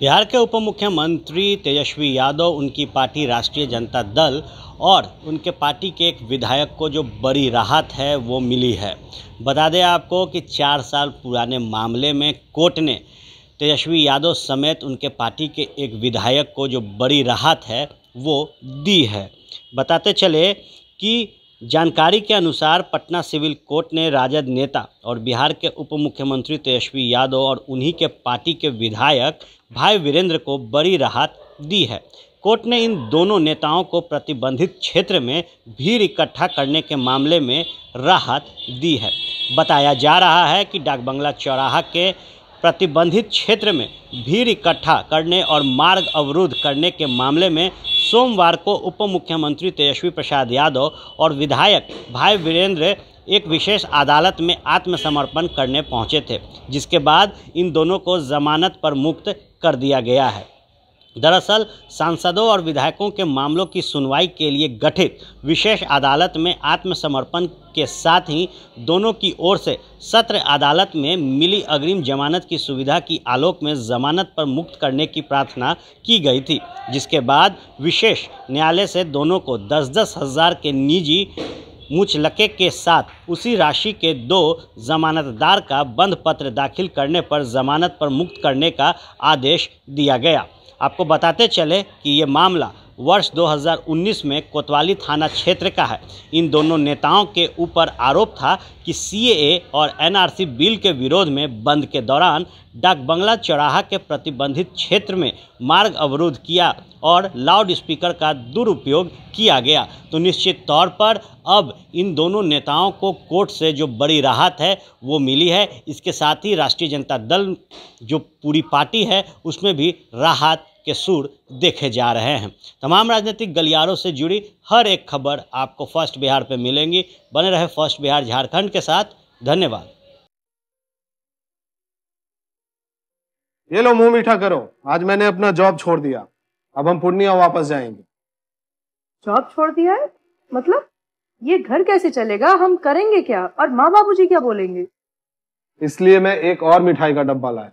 बिहार के उप मुख्यमंत्री तेजस्वी यादव उनकी पार्टी राष्ट्रीय जनता दल और उनके पार्टी के एक विधायक को जो बड़ी राहत है वो मिली है बता दें आपको कि चार साल पुराने मामले में कोर्ट ने तेजस्वी यादव समेत उनके पार्टी के एक विधायक को जो बड़ी राहत है वो दी है बताते चले कि जानकारी के अनुसार पटना सिविल कोर्ट ने राजद नेता और बिहार के उप मुख्यमंत्री तेजस्वी यादव और उन्हीं के पार्टी के विधायक भाई वीरेंद्र को बड़ी राहत दी है कोर्ट ने इन दोनों नेताओं को प्रतिबंधित क्षेत्र में भीड़ इकट्ठा करने के मामले में राहत दी है बताया जा रहा है कि डाक बंगला चौराहा के प्रतिबंधित क्षेत्र में भीड़ इकट्ठा करने और मार्ग अवरुद्ध करने के मामले में सोमवार को उप मुख्यमंत्री तेजस्वी प्रसाद यादव और विधायक भाई वीरेंद्र एक विशेष अदालत में आत्मसमर्पण करने पहुंचे थे जिसके बाद इन दोनों को जमानत पर मुक्त कर दिया गया है दरअसल सांसदों और विधायकों के मामलों की सुनवाई के लिए गठित विशेष अदालत में आत्मसमर्पण के साथ ही दोनों की ओर से सत्र अदालत में मिली अग्रिम जमानत की सुविधा की आलोक में जमानत पर मुक्त करने की प्रार्थना की गई थी जिसके बाद विशेष न्यायालय से दोनों को दस दस हज़ार के निजी मुचलके के साथ उसी राशि के दो जमानतदार का बंद पत्र दाखिल करने पर जमानत पर मुक्त करने का आदेश दिया गया आपको बताते चले कि ये मामला वर्ष 2019 में कोतवाली थाना क्षेत्र का है इन दोनों नेताओं के ऊपर आरोप था कि सीएए और एनआरसी बिल के विरोध में बंद के दौरान डाक बंगला चौराहा के प्रतिबंधित क्षेत्र में मार्ग अवरोध किया और लाउड स्पीकर का दुरुपयोग किया गया तो निश्चित तौर पर अब इन दोनों नेताओं को कोर्ट से जो बड़ी राहत है वो मिली है इसके साथ ही राष्ट्रीय जनता दल जो पूरी पार्टी है उसमें भी राहत के सुर देखे जा रहे हैं तमाम राजनीतिक गलियारों से जुड़ी हर एक खबर आपको फर्स्ट बिहार पर मिलेंगी बने रहे फर्स्ट बिहार झारखंड के साथ धन्यवाद ये लो मुंह मीठा करो आज मैंने अपना जॉब छोड़ दिया अब हम पूर्णिया वापस जाएंगे जॉब छोड़ दिया है मतलब ये घर कैसे चलेगा हम करेंगे क्या और माँ बाबू क्या बोलेंगे इसलिए मैं एक और मिठाई का डब्बा लाया